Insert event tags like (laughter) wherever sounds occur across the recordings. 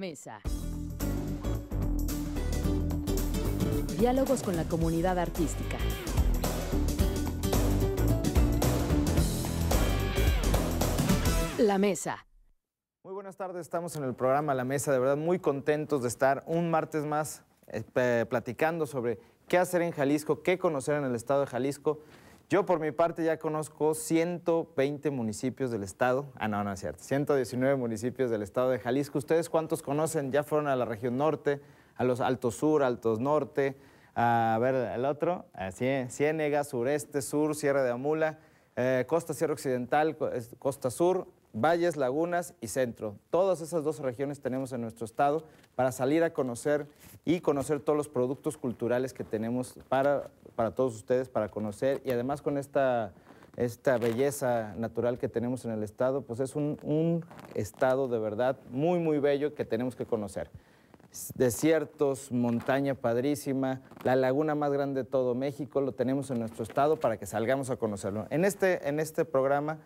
Mesa. Diálogos con la comunidad artística. La Mesa. Muy buenas tardes, estamos en el programa La Mesa, de verdad muy contentos de estar un martes más eh, platicando sobre qué hacer en Jalisco, qué conocer en el estado de Jalisco. Yo por mi parte ya conozco 120 municipios del estado. Ah, no, no es cierto. 119 municipios del estado de Jalisco. ¿Ustedes cuántos conocen? Ya fueron a la región norte, a los Altos Sur, Altos Norte. A ver, el otro. Así eh, Ciénega, Sureste, Sur, Sierra de Amula, eh, Costa Sierra Occidental, Costa Sur, valles, lagunas y centro. Todas esas dos regiones tenemos en nuestro estado para salir a conocer y conocer todos los productos culturales que tenemos para, para todos ustedes, para conocer y además con esta, esta belleza natural que tenemos en el estado, pues es un, estado de verdad muy, muy bello que tenemos que conocer desiertos, montaña padrísima, la laguna más grande de todo México, lo tenemos en nuestro estado para que salgamos a conocerlo. En este, en este programa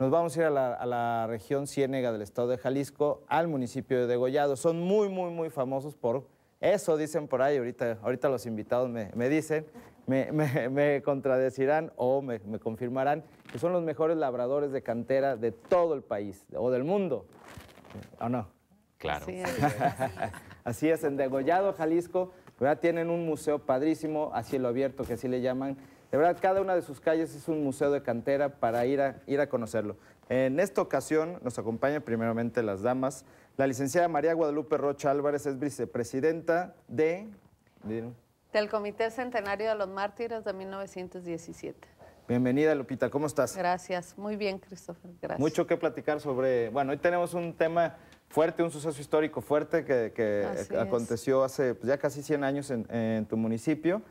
nos vamos a ir a la, región ciénega del estado de Jalisco, al municipio de Degollado. Son muy, muy, muy famosos por eso, dicen por ahí. Ahorita, ahorita los invitados me, me dicen, me, contradecirán o me, confirmarán que son los mejores labradores de cantera de todo el país o del mundo. ¿O no? Claro. (laughs) Así es, en Degollado, Jalisco. ¿verdad? Tienen un museo padrísimo, a cielo abierto, que así le llaman, de verdad, cada una de sus calles es un museo de cantera para ir a, ir a conocerlo. En esta ocasión nos acompaña primeramente las damas. La licenciada María Guadalupe Rocha Álvarez es vicepresidenta de... Del Comité Centenario de los Mártires de 1917. Bienvenida, Lupita. ¿Cómo estás? Gracias. Muy bien, Christopher. Gracias. Mucho que platicar sobre... Bueno, hoy tenemos un tema fuerte, un suceso histórico fuerte que, aconteció hace pues, ya casi 100 años en, en tu municipio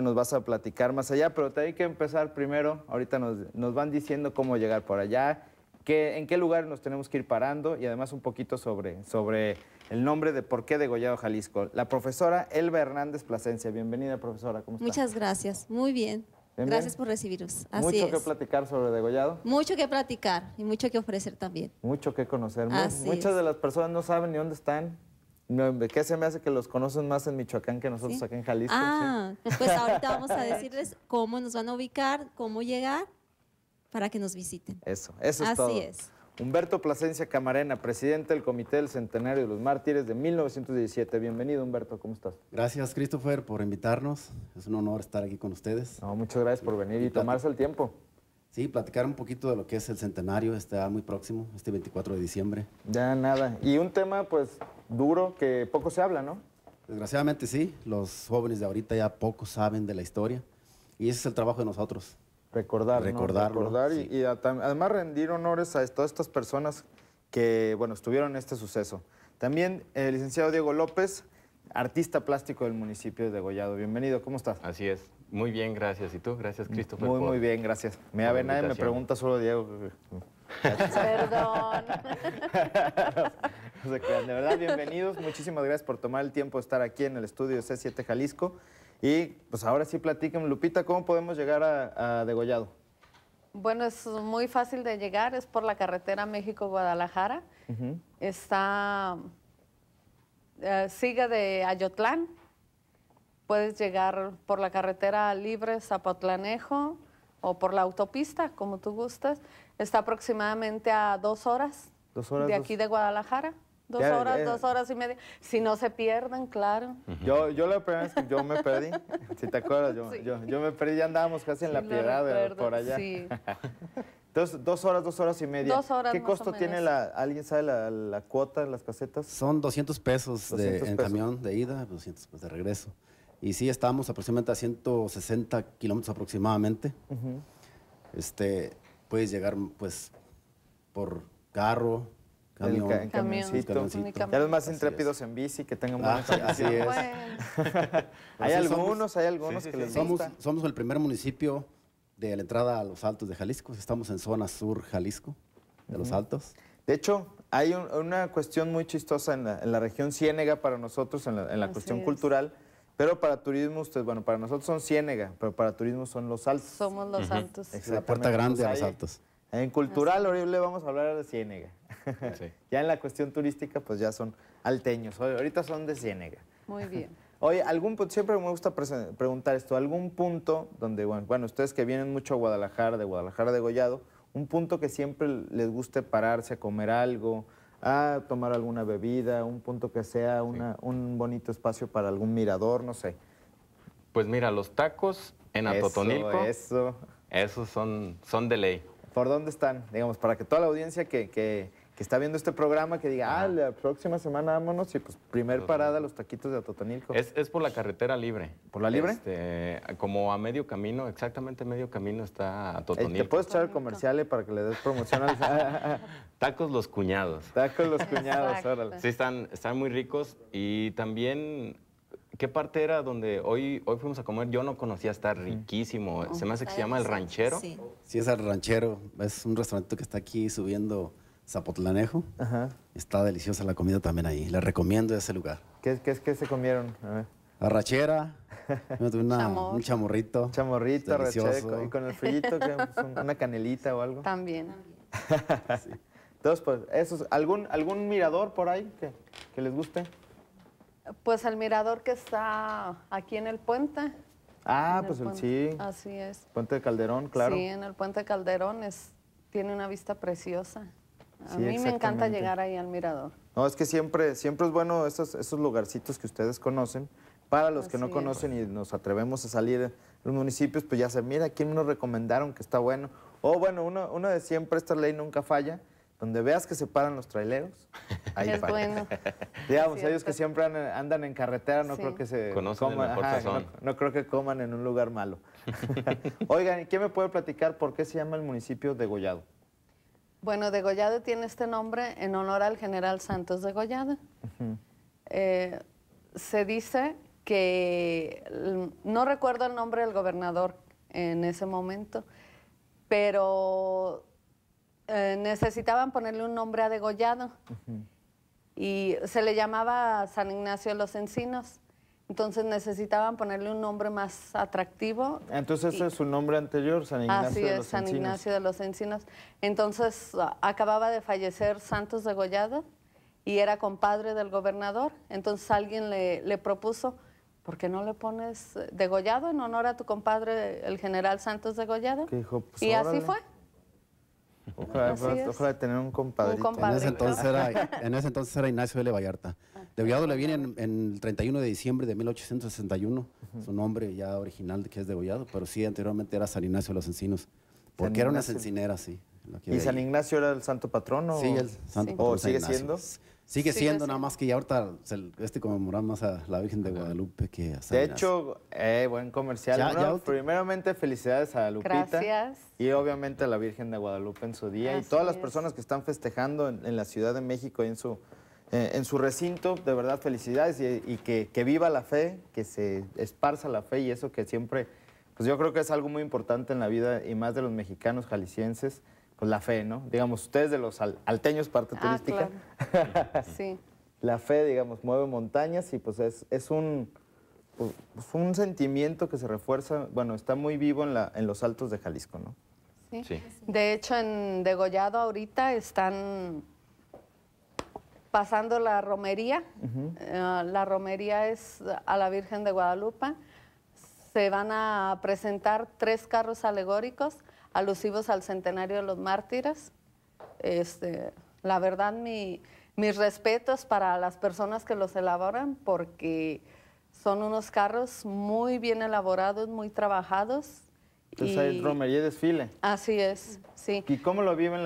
nos vas a platicar más allá, pero te hay que empezar primero. Ahorita nos, nos van diciendo cómo llegar por allá, que en qué lugar nos tenemos que ir parando y además un poquito sobre, sobre el nombre de por qué degollado Jalisco. La profesora Elba Hernández Plasencia. Bienvenida, profesora. ¿Cómo Muchas gracias. Muy bien. gracias por recibiros. Así mucho que platicar sobre degollado. Mucho que platicar y mucho que ofrecer también. Mucho que conocer. Muchas de las personas no saben ni dónde están ¿Qué se me hace que los conocen más en Michoacán que nosotros en Jalisco? Ah, pues ahorita vamos a (laughs) decirles cómo nos van a ubicar, cómo llegar para que nos visiten. Eso, eso es todo. Así es. Humberto Plasencia Camarena, presidente del Comité del Centenario de los Mártires de 1917. Bienvenido, Humberto, ¿cómo estás? Gracias, Christopher, por invitarnos. Es un honor estar aquí con ustedes. No, muchas gracias por venir y tomarse el tiempo. Sí, platicar un poquito de lo que es el centenario, está ah, muy próximo, este 24 de diciembre. Ya nada. Y un tema, pues, duro que poco se habla, ¿no? Desgraciadamente sí, los jóvenes de ahorita ya poco saben de la historia y ese es el trabajo de nosotros. Recordar, Recordar y, además rendir honores a todas estas personas que, bueno, estuvieron en este suceso. También el eh, licenciado Diego López artista plástico del municipio de Degollado. Bienvenido, ¿cómo estás? Así es. Muy bien, gracias. ¿Y tú? Gracias, Cristo. Muy, muy bien, gracias. Me ave nadie me pregunta, solo Diego. Perdón. (laughs) de verdad, bienvenidos. Muchísimas gracias por tomar el tiempo de estar aquí en el estudio C7 Jalisco. Y pues ahora sí platiquen, Lupita, ¿cómo podemos llegar a, Degollado? Bueno, es muy fácil de llegar, es por la carretera México-Guadalajara. Está eh, sigue siga de Ayotlán, puedes llegar por la carretera libre Zapotlanejo o por la autopista, como tú gustas. Está aproximadamente a dos horas, de aquí de Guadalajara. Dos horas, dos horas y media. Si no se pierdan, claro. Yo, yo la primera vez que yo me perdí, (laughs) si te acuerdas, yo, me perdí, ya andábamos casi en la piedra por allá. Entonces, (laughs) dos horas, dos horas y media. Dos horas ¿Qué costo tiene la, alguien sabe la, cuota de las casetas? Son 200 pesos, de, en camión de ida, 200 pues, de regreso. Y sí, estábamos aproximadamente a 160 kilómetros aproximadamente. Este, puedes llegar, pues, por carro, Camión, camioncito. Ya los más intrépidos en bici, que tengan ah, buena (laughs) Así es. hay algunos, hay algunos que les somos, Somos el primer municipio de la entrada a los Altos de Jalisco. Estamos en zona sur Jalisco, de los Altos. De hecho, hay una cuestión muy chistosa en la, región Ciénega para nosotros, en la, cuestión cultural, pero para turismo, ustedes, bueno, para nosotros son Ciénega, pero para turismo son los Altos. Somos los Altos. La puerta grande a pues los Altos. En cultural, horrible, vamos a hablar de Ciénega. (laughs) ya en la cuestión turística, pues ya son alteños. Ahorita son de Ciénega. Muy bien. (laughs) Oye, algún siempre me gusta preguntar esto, algún punto donde, bueno, ustedes que vienen mucho a Guadalajara, de Guadalajara de Gollado, un punto que siempre les guste pararse a comer algo, a tomar alguna bebida, un punto que sea un bonito espacio para algún mirador, no sé. Pues mira, los tacos en Atotonilco. Eso. eso. Esos son, son de ley. ¿Por dónde están? Digamos, para que toda la audiencia que, que que está viendo este programa que diga, ah, la próxima semana vámonos y pues primer parada los taquitos de Atotonilco. Es, es, por la carretera libre. ¿Por la libre? Este, como a medio camino, exactamente medio camino está Atotonilco. Te puedes echar comerciales eh, para que le des promoción al... (laughs) (laughs) Tacos los cuñados. Tacos los cuñados, órale. Sí, están, están muy ricos y también ¿Qué parte era donde hoy, hoy fuimos a comer? Yo no conocía, está riquísimo. se me hace que se llama El Ranchero. Sí. sí, es El Ranchero. Es un restaurante que está aquí subiendo Zapotlanejo. Está deliciosa la comida también ahí. Les recomiendo ese lugar. ¿Qué, qué, qué se comieron? A ver. Arrachera, (laughs) un chamorrito. Chamorrito, Y con el frillito, (laughs) pues, una canelita o algo. También. (laughs) Entonces, pues, eso, ¿algún, ¿algún mirador por ahí que, les guste? Pues el mirador que está aquí en el puente. Ah, pues sí. Así es. Puente de Calderón, claro. Sí, en el puente de Calderón es, tiene una vista preciosa. A mí me encanta llegar ahí al mirador. No, es que siempre, siempre es bueno esos, esos lugarcitos que ustedes conocen. Para los que no conocen y nos atrevemos a salir de los municipios, pues ya se mira, ¿quién nos recomendaron que está bueno? O bueno, uno, uno de siempre, esta ley nunca falla, donde veas que se paran los traileros, (laughs) ahí es bueno. (laughs) Digamos, ellos que siempre andan en carretera, no creo que se coman, no, creo que coman en un lugar malo. (laughs) Oigan, ¿quién me puede platicar por qué se llama el municipio de Gollado? Bueno, Degollado tiene este nombre en honor al general Santos Degollado. Eh, se dice que, no recuerdo el nombre del gobernador en ese momento, pero eh, necesitaban ponerle un nombre a Degollado. Y se le llamaba San Ignacio de los Encinos. Entonces necesitaban ponerle un nombre más atractivo. Entonces ese es su nombre anterior, San Ignacio así es, los San Encinos. Ignacio de los Encinos. Entonces acababa de fallecer Santos de Gollado y era compadre del gobernador. Entonces alguien le, propuso, ¿por qué no le pones eh, Degollado en honor a tu compadre, el general Santos de Dijo, pues y así fue. Ojalá, de tener un compadrito. En, ese entonces era, (laughs) en ese entonces era Ignacio L. Vallarta. Ah. De Vallado le viene en, el 31 de diciembre de 1861, su nombre ya original que es de pero sí, anteriormente era San Ignacio de los Encinos, porque era una encinera, sí. ¿Y San Ignacio era el santo patrón ¿O sigue siendo? Sigue siendo nada más que ya ahorita se, este conmemorando más a la Virgen de Guadalupe que a De hecho, eh, buen comercial. primeramente, felicidades a Lupita. Gracias. Y obviamente a la Virgen de Guadalupe en su día. Y todas las personas que están festejando en, la Ciudad de México y en su, eh, en su recinto, de verdad, felicidades. Y, y que, que, viva la fe, que se esparza la fe y eso que siempre, pues yo creo que es algo muy importante en la vida y más de los mexicanos jaliscienses pues, la fe, ¿no? Digamos, ustedes de los alteños, parte ah, turística. Claro. (laughs) sí. La fe, digamos, mueve montañas y pues es, un, pues, un sentimiento que se refuerza, bueno, está muy vivo en, la, en los altos de Jalisco, ¿no? Sí. De hecho, en Degollado ahorita están pasando la romería. Eh, la romería es a la Virgen de Guadalupe. Se van a presentar tres carros alegóricos alusivos al centenario de los mártires. Este, la verdad, mis respetos para las personas que los elaboran porque son unos carros muy bien elaborados, muy trabajados. Entonces hay romería y desfile. Así es, sí. ¿Y cómo lo viven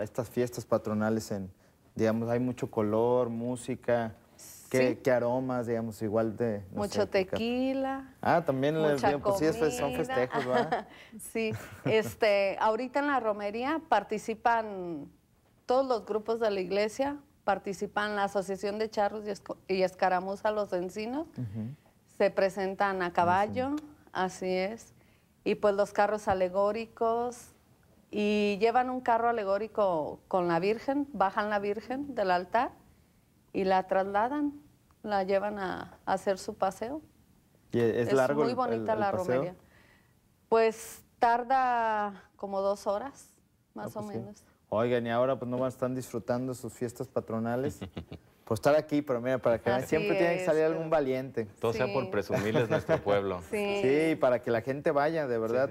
estas fiestas patronales? En, digamos, hay mucho color, música. ¿Qué, aromas, digamos, igual de... Mucho tequila. Ah, también pues sí, son festejos, ¿verdad? (laughs) sí, este, ahorita en la romería participan todos los grupos de la iglesia, participan la Asociación de Charros y, Escaramuzas, Los Encinos, se presentan a caballo, así es, y pues los carros alegóricos, y llevan un carro alegórico con la Virgen, bajan la Virgen del altar, y la trasladan, la llevan a, hacer su paseo. es, es, muy bonita la romería. Pues tarda como dos horas, ah, más o pues menos. Oigan, y ahora pues no están disfrutando sus fiestas patronales. (laughs) Por pues, estar aquí, pero mira, para que siempre tiene que salir algún valiente. Todo sea por presumirles nuestro (laughs) pueblo. Sí. para que la gente vaya, de verdad.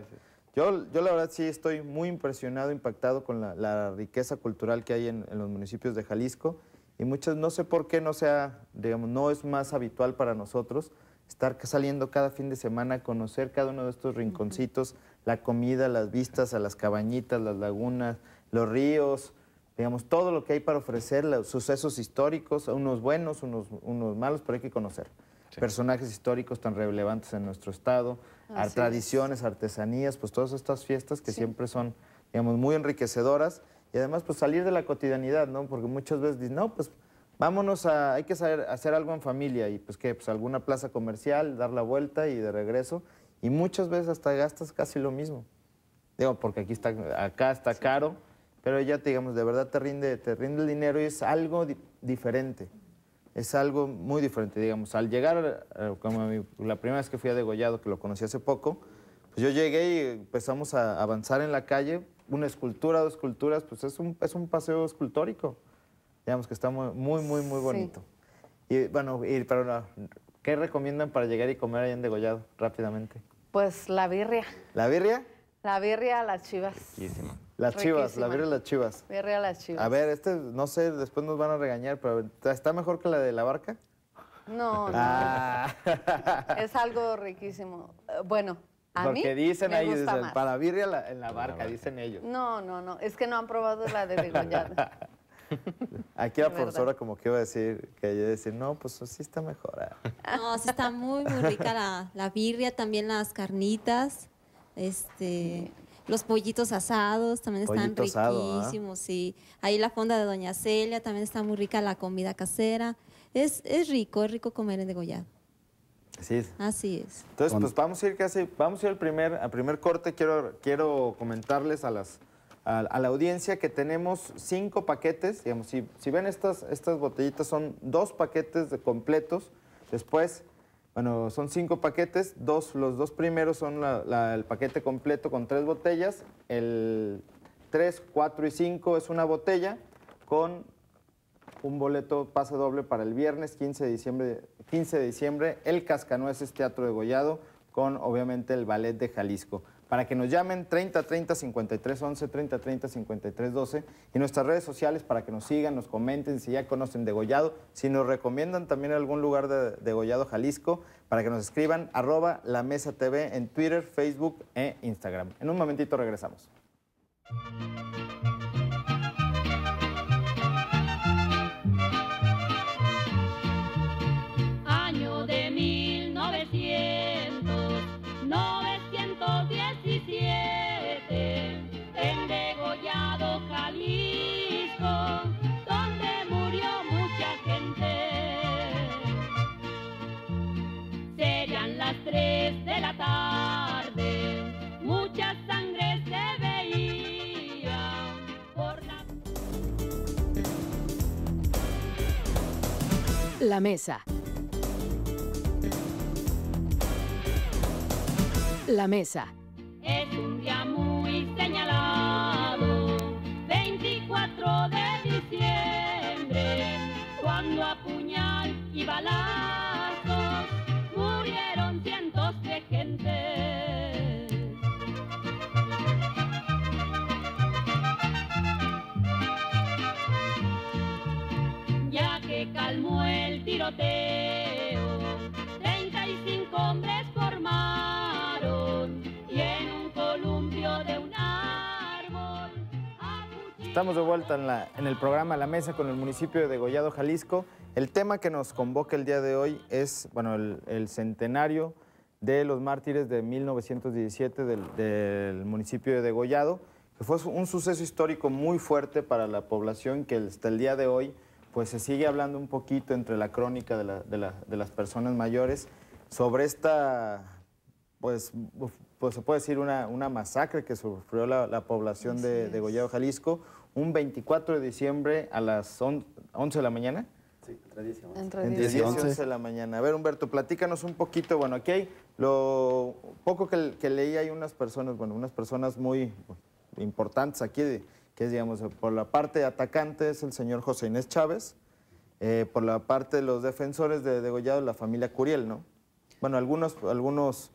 Yo, yo la verdad sí estoy muy impresionado, impactado con la, riqueza cultural que hay en, en, los municipios de Jalisco y muchas, no sé por qué no sea, digamos, no es más habitual para nosotros estar saliendo cada fin de semana a conocer cada uno de estos rinconcitos, la comida, las vistas a las cabañitas, las lagunas, los ríos, digamos, todo lo que hay para ofrecer, los sucesos históricos, unos buenos, unos, malos, pero hay que conocer. Personajes históricos tan relevantes en nuestro estado, tradiciones, artesanías, pues todas estas fiestas que siempre son, digamos, muy enriquecedoras y además, pues salir de la cotidianidad, ¿no? Porque muchas veces dicen, no, pues vámonos a, hay que hacer algo en familia. Y pues qué, pues alguna plaza comercial, dar la vuelta y de regreso. Y muchas veces hasta gastas casi lo mismo. Digo, porque aquí está, acá está caro, pero ya digamos, de verdad te rinde, te rinde el dinero y es algo diferente. Es algo muy diferente, digamos. Al llegar, eh, como la primera vez que fui a Degollado, que lo conocí hace poco, pues yo llegué y empezamos a avanzar en la calle, una escultura, dos esculturas, pues es un, es un paseo escultórico. Digamos que está muy, muy, muy, bonito. Y bueno, y, para ah, ¿qué recomiendan para llegar y comer allá en Degollado rápidamente? Pues la birria. ¿La birria? La birria a las chivas. Riquísima. Las chivas, la birria a las chivas. Birria a las chivas. A ver, este, no sé, después nos van a regañar, pero ¿está mejor que la de la barca? No, no. Ah. Es algo riquísimo. Eh, bueno, porque dicen ahí, para birria en la barca, dicen ellos. No, no, no. Es que no han probado la de degollada. (laughs) Aquí la como que iba a decir, que ella decir, no, pues sí está mejor. Ah". (laughs) No, sí está muy, muy rica la, la birria, también las carnitas, este, los pollitos asados también están ¿ah? riquísimos, sí. Ahí la fonda de Doña Celia, también está muy rica la comida casera. Es, es rico, es rico comer en degollado. Así es. Entonces, pues vamos a ir casi, vamos a ir al primer, al primer corte. Quiero, quiero comentarles a las la audiencia que tenemos cinco paquetes. Digamos, si, ven estas, estas botellitas, son dos paquetes de completos. Después, bueno, son cinco paquetes. Dos, los dos primeros son el paquete completo con tres botellas. El tres, cuatro y cinco es una botella con un boleto pase doble para el viernes 15 de diciembre, 15 de diciembre el Cascanueces Teatro de Gollado con obviamente el Ballet de Jalisco. Para que nos llamen 30 30 53 11, 30 30 53 12 y nuestras redes sociales para que nos sigan, nos comenten si ya conocen de Degollado, si nos recomiendan también algún lugar de Degollado Jalisco, para que nos escriban arroba la mesa TV en Twitter, Facebook e Instagram. En un momentito regresamos. la mesa. La mesa. Es un día muy señalado, 24 de diciembre, cuando apuñal y bala hombres y en columpio de un árbol. Estamos de vuelta en, la, en el programa La Mesa con el municipio de Gollado, Jalisco. El tema que nos convoca el día de hoy es bueno, el, centenario de los mártires de 1917 del, del municipio de Degollado, que fue un suceso histórico muy fuerte para la población que hasta el día de hoy pues se sigue hablando un poquito entre la crónica de, la, de, la, de las personas mayores sobre esta, pues, pues se puede decir una, masacre que sufrió la, población de, de, Jalisco, un 24 de diciembre a las 11 de la mañana. Sí, entre 10 y 11. Entre 10, y 11. de la mañana. A ver, Humberto, platícanos un poquito. Bueno, aquí hay lo poco que, que leí, hay unas personas, bueno, unas personas muy importantes aquí de, que es, digamos, por la parte de atacante es el señor José Inés Chávez, eh, por la parte de los defensores de degollado, la familia Curiel, ¿no? Bueno, algunos, algunos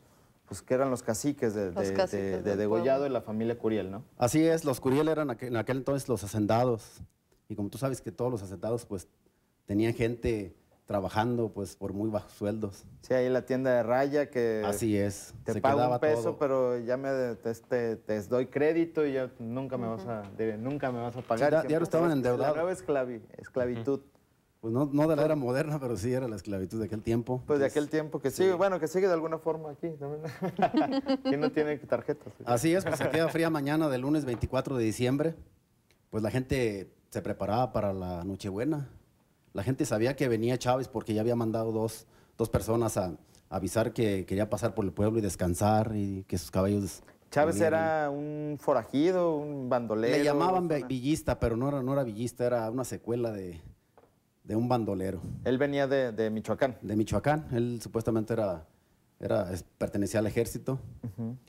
pues que eran los caciques de, degollado y la familia Curiel, ¿no? Así es, los Curiel eran en aquel entonces los hacendados. Y como tú sabes que todos los hacendados pues tenían gente trabajando pues por muy bajos sueldos. Sí, ahí la tienda de raya que... Así es. Te se un peso, pero ya me, te, te, doy crédito y ya nunca me vas a, nunca me vas a pagar. ya, lo estaban endeudados. La nueva esclavi, esclavitud. Pues no, no, de la era moderna, pero sí era la esclavitud de aquel tiempo. Pues de aquel tiempo que sigue, sí. bueno, que sigue de alguna forma aquí. y (laughs) no tiene tarjetas? Así es, pues se queda fría mañana del lunes 24 de diciembre. Pues la gente se preparaba para la Nochebuena la gente sabía que venía Chávez porque ya había mandado dos, personas a, avisar que quería pasar por el pueblo y descansar y que sus caballos Chávez era un forajido, un bandolero. Le llamaban villista, pero no era, no era villista, era una secuela de, un bandolero. Él venía de, Michoacán. De Michoacán, él supuestamente era, era pertenecía al ejército.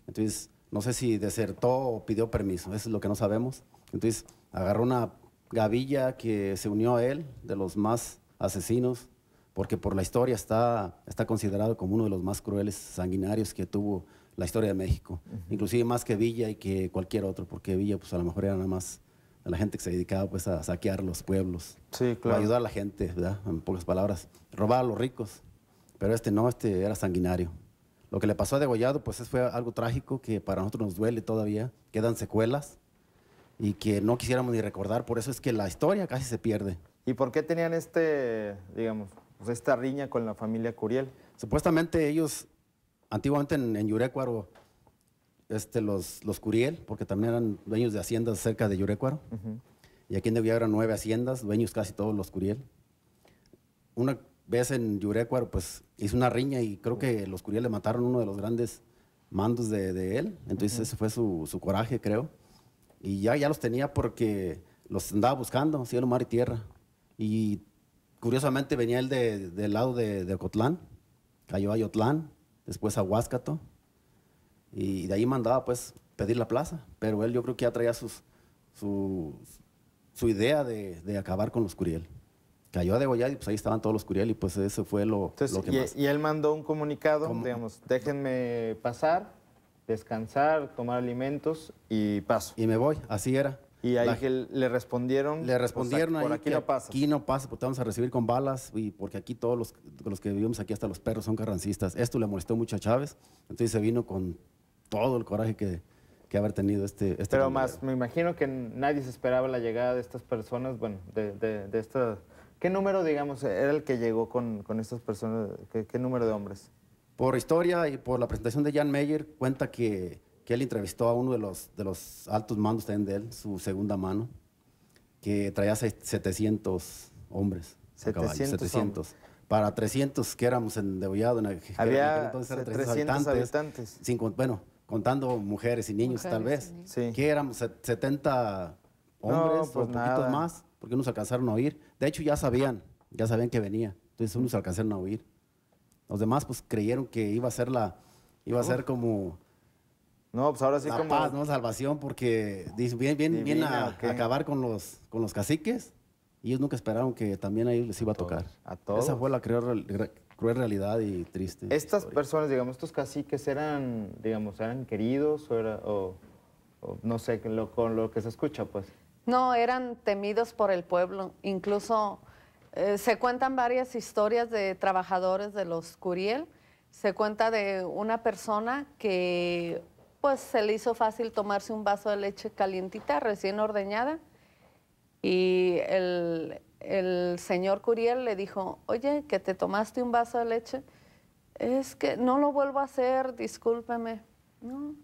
Entonces, no sé si desertó o pidió permiso, eso es lo que no sabemos. Entonces, agarró una gavilla que se unió a él, de los más asesinos, porque por la historia está, considerado como uno de los más crueles, sanguinarios que tuvo la historia de México, inclusive más que Villa y que cualquier otro, porque Villa pues a lo mejor era nada más la gente que se dedicaba pues a saquear los pueblos, a ayudar a la gente, ¿verdad? en pocas palabras, robar a los ricos, pero este no, este era sanguinario. Lo que le pasó a Degollado pues fue algo trágico que para nosotros nos duele todavía, quedan secuelas, y que no quisiéramos ni recordar. Por eso es que la historia casi se pierde. ¿Y por qué tenían este, digamos, pues esta riña con la familia Curiel? Supuestamente ellos, antiguamente en, Yurecuaro, este, los, los Curiel, porque también eran dueños de haciendas cerca de Yurecuaro, y aquí en Debía eran nueve haciendas, dueños casi todos los Curiel. Una vez en Yurecuaro, pues hizo una riña y creo que los Curiel le mataron uno de los grandes mandos de, él, entonces ese fue su, su coraje, creo. Y ya, ya los tenía porque los andaba buscando, cielo, mar y tierra. Y curiosamente venía él del lado de, de Ocotlán, cayó a Yotlán, después a Huáscato. Y de ahí mandaba pues pedir la plaza. Pero él yo creo que ya traía sus, su, idea de, acabar con los Curiel cayó a degollar y pues ahí estaban todos los Curiel y pues eso fue lo, que y, él mandó un comunicado, digamos, déjenme pasar, descansar, tomar alimentos y paso. Y me voy, así era. Y ahí le respondieron. Le respondieron aquí no pasa. Aquí no pasa, porque te vamos a recibir con balas, y porque aquí todos los, los, que vivimos aquí, hasta los perros, son carrancistas. Esto le molestó mucho a Chávez, entonces se vino con todo el coraje que, que haber tenido este. este Pero más, me imagino que nadie se esperaba la llegada de estas personas, bueno, de, de, esta. ¿Qué número, digamos, era el que llegó con, con estas personas? ¿Qué número de hombres? por historia y por la presentación de Jan Meyer, cuenta que, que él entrevistó a uno de los, altos mandos también de él, su segunda mano, que traía 700 hombres. 700. Para 300 que éramos en en, Había entonces 300, habitantes. bueno, contando mujeres y niños tal vez. Que éramos 70 hombres pues o poquitos más, porque nos alcanzaron a oír. De hecho, ya sabían, ya sabían que venía. Entonces, unos alcanzaron a oír. Los demás pues creyeron que iba a ser la, iba a ser como... No, pues ahora sí la como... paz, ¿no? Salvación, porque bien, bien, bien a, acabar con los, con los caciques. Y ellos nunca esperaron que también a ellos les iba a, tocar. A todos. Esa fue la cruel, realidad y triste. ¿Estas personas, digamos, estos caciques eran, digamos, eran queridos o, no sé, lo, con lo que se escucha, pues? No, eran temidos por el pueblo. Incluso eh, se cuentan varias historias de trabajadores de los Curiel. Se cuenta de una persona que pues se le hizo fácil tomarse un vaso de leche calientita, recién ordeñada, y el, señor Curiel le dijo, oye, que te tomaste un vaso de leche, es que no lo vuelvo a hacer, discúlpeme. No,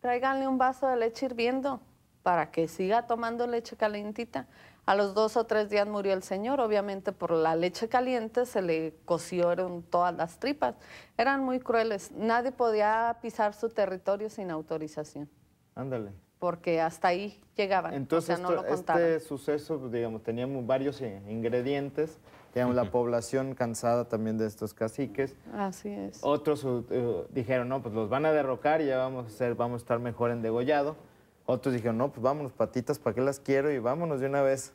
tráiganle un vaso de leche hirviendo para que siga tomando leche calientita. A los dos o tres días murió el señor, obviamente por la leche caliente se le cocieron todas las tripas. Eran muy crueles, nadie podía pisar su territorio sin autorización. Ándale. Porque hasta ahí llegaban. Entonces, no este suceso, digamos, teníamos varios eh, ingredientes. teníamos la población cansada también de estos caciques. Así es. Otros eh, dijeron, no, pues los van a derrocar y ya vamos a, ser, vamos a estar mejor en degollado. Otros dijeron, no, pues vámonos, patitas, ¿para qué las quiero? Y vámonos de una vez.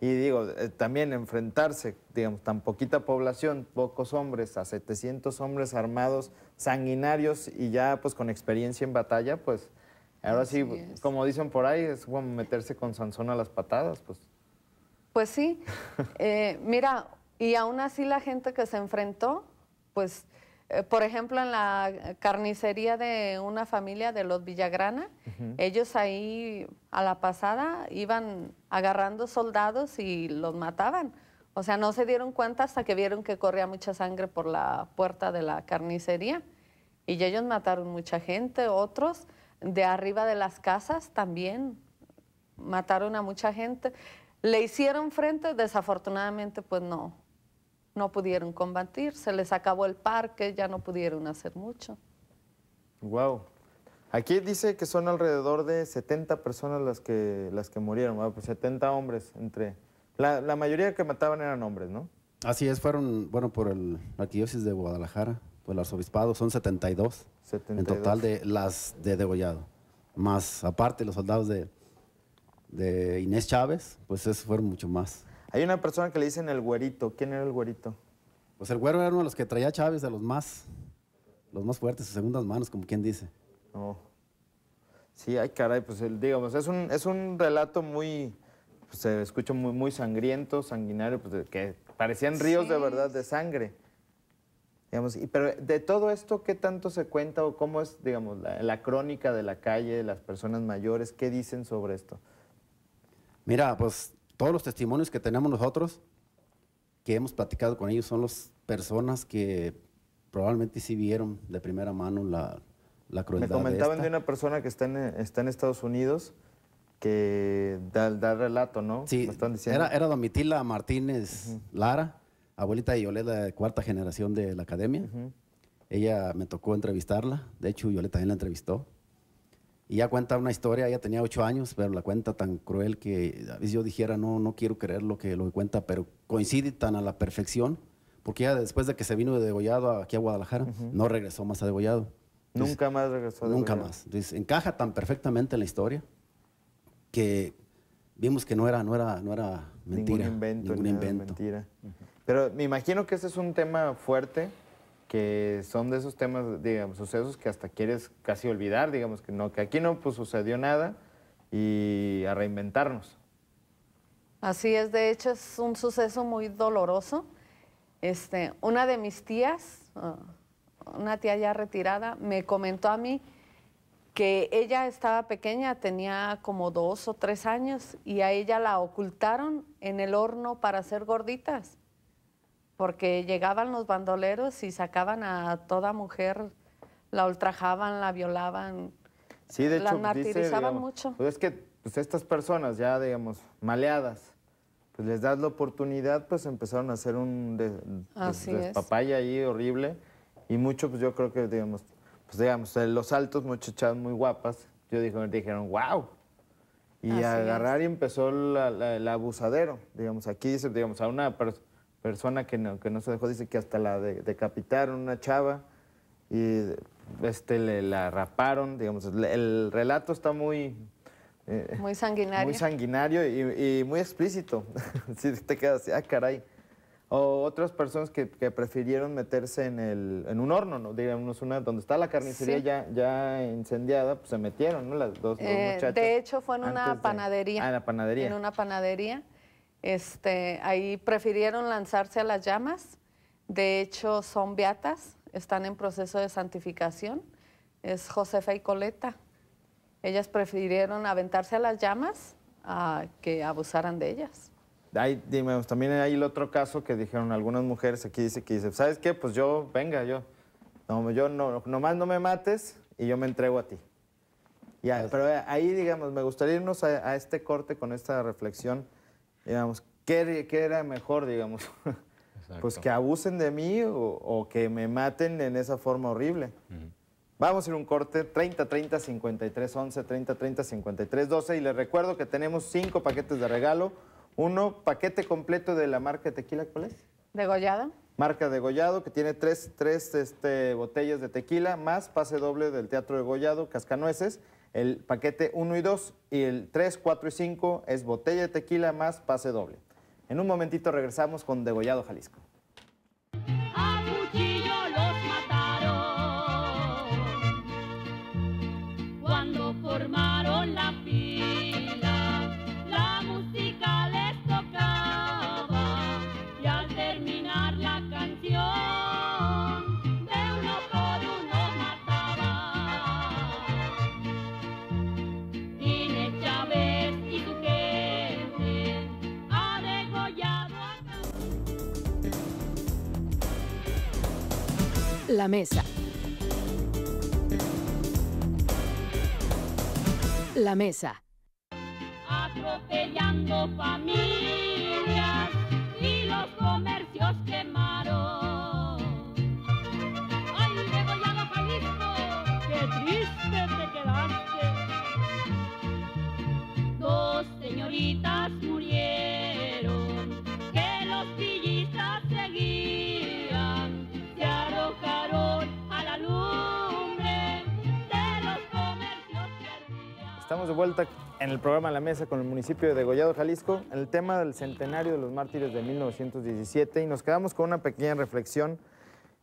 Y digo, eh, también enfrentarse, digamos, tan poquita población, pocos hombres, a 700 hombres armados, sanguinarios y ya pues con experiencia en batalla, pues ahora sí, como dicen por ahí, es como meterse con Sansón a las patadas, pues. Pues sí, (laughs) eh, mira, y aún así la gente que se enfrentó, pues eh, por ejemplo, en la carnicería de una familia de los Villagrana, ellos ahí a la pasada iban agarrando soldados y los mataban. O sea, no se dieron cuenta hasta que vieron que corría mucha sangre por la puerta de la carnicería. Y ellos mataron mucha gente, otros de arriba de las casas también mataron a mucha gente. Le hicieron frente, desafortunadamente, pues no, no pudieron combatir, se les acabó el parque, ya no pudieron hacer mucho. Wow. Aquí dice que son alrededor de 70 personas las que, las que murieron, 70 pues hombres entre... La, mayoría que mataban eran hombres, ¿no? Así es, fueron, bueno, por el arquidiócesis de Guadalajara, por el arzobispado, son 72, 72. en total de las de degollado. Más aparte los soldados de, de Inés Chávez, pues eso fueron mucho más. Hay una persona que le dicen el güerito. ¿Quién era el güerito? Pues el güero era uno de los que traía Chávez, de los más, los más fuertes, sus segundas manos, como quien dice. Sí, ay, caray, pues el, digamos, es un, es un relato muy, pues, se escucha muy, muy sangriento, sanguinario, pues, que parecían ríos de verdad de sangre. Digamos, y, pero de todo esto, ¿qué tanto se cuenta o cómo es, digamos, la, la crónica de la calle, de las personas mayores? ¿Qué dicen sobre esto? Mira, pues todos los testimonios que tenemos nosotros, que hemos platicado con ellos, son las personas que probablemente sí vieron de primera mano la, la crueldad. Me comentaban de, una persona que está en, está en Estados Unidos que da, relato, ¿no? Sí, están diciendo. Era, era Domitila Martínez Lara, abuelita de Violeta, de cuarta generación de la academia. Ella me tocó entrevistarla, de hecho Yoleta también la entrevistó. Y ya cuenta una historia, ella tenía ocho años, pero la cuenta tan cruel que a veces yo dijera, no, no quiero creer lo que, lo cuenta, pero coincide tan a la perfección, porque ya después de que se vino de Degollado aquí a Guadalajara, no regresó más a Degollado. nunca más regresó a Nunca más. Entonces, encaja tan perfectamente en la historia que vimos que no era, no era, no era mentira. Ningún invento. Ningún Pero me imagino que ese es un tema fuerte que son de esos temas, digamos, sucesos que hasta quieres casi olvidar, digamos, que, no, que aquí no pues, sucedió nada y a reinventarnos. Así es, de hecho es un suceso muy doloroso. Este, una de mis tías, ah, una tía ya retirada, me comentó a mí que ella estaba pequeña, tenía como dos o tres años, y a ella la ocultaron en el horno para hacer gorditas porque llegaban los bandoleros y sacaban a toda mujer, la ultrajaban, la violaban, sí, de la martirizaban mucho. Pues es que pues, estas personas ya, digamos, maleadas, pues les das la oportunidad, pues empezaron a hacer un papaya ahí horrible y mucho, pues yo creo que, digamos, pues digamos, los altos muchachas muy guapas, yo dije, dijeron, wow, y agarrar y empezó el abusadero, digamos, aquí, digamos, a una persona persona que no, que no se dejó, dice que hasta la decapitaron una chava y este, le, la raparon, digamos, el relato está muy... Eh, muy sanguinario. Muy sanguinario y, muy explícito. si (laughs) te quedas así, ah, caray. O otras personas que, prefirieron meterse en, el, en un horno, ¿no? digamos, una, donde está la carnicería ya, ya incendiada, pues se metieron, ¿no? Las dos, eh, muchachas. De hecho, fue en una panadería. ah, la panadería. En una panadería este, ahí prefirieron lanzarse a las llamas. De hecho, son beatas, están en proceso de santificación. Es Josefa y Coleta. Ellas prefirieron aventarse a las llamas a ah, que abusaran de ellas. Ahí, también hay el otro caso que dijeron algunas mujeres aquí dice que dice, ¿sabes qué? Pues yo, venga, yo. No, yo no, nomás no me mates y yo me entrego a ti. Ya, pero eh, ahí, digamos, me gustaría irnos a, a este corte con esta reflexión digamos, ¿qué, era mejor, digamos? (laughs) Pues que abusen de mí o, que me maten en esa forma horrible. Vamos a ir un corte 30 30 53 11 30 30 53 12 y les recuerdo que tenemos cinco paquetes de regalo. Uno, paquete completo de la marca de tequila, ¿cuál es? Degollado. Marca de Gollado, que tiene tres, este, botellas de tequila, más pase doble del Teatro de Gollado, Cascanueces el paquete 1 y 2 y el 3, 4 y 5 es botella de tequila más pase doble. En un momentito regresamos con Degollado Jalisco. mesa. La mesa. Atropellando familias y los comerciantes. de vuelta en el programa La Mesa con el municipio de Degollado, Jalisco, en el tema del centenario de los mártires de 1917 y nos quedamos con una pequeña reflexión,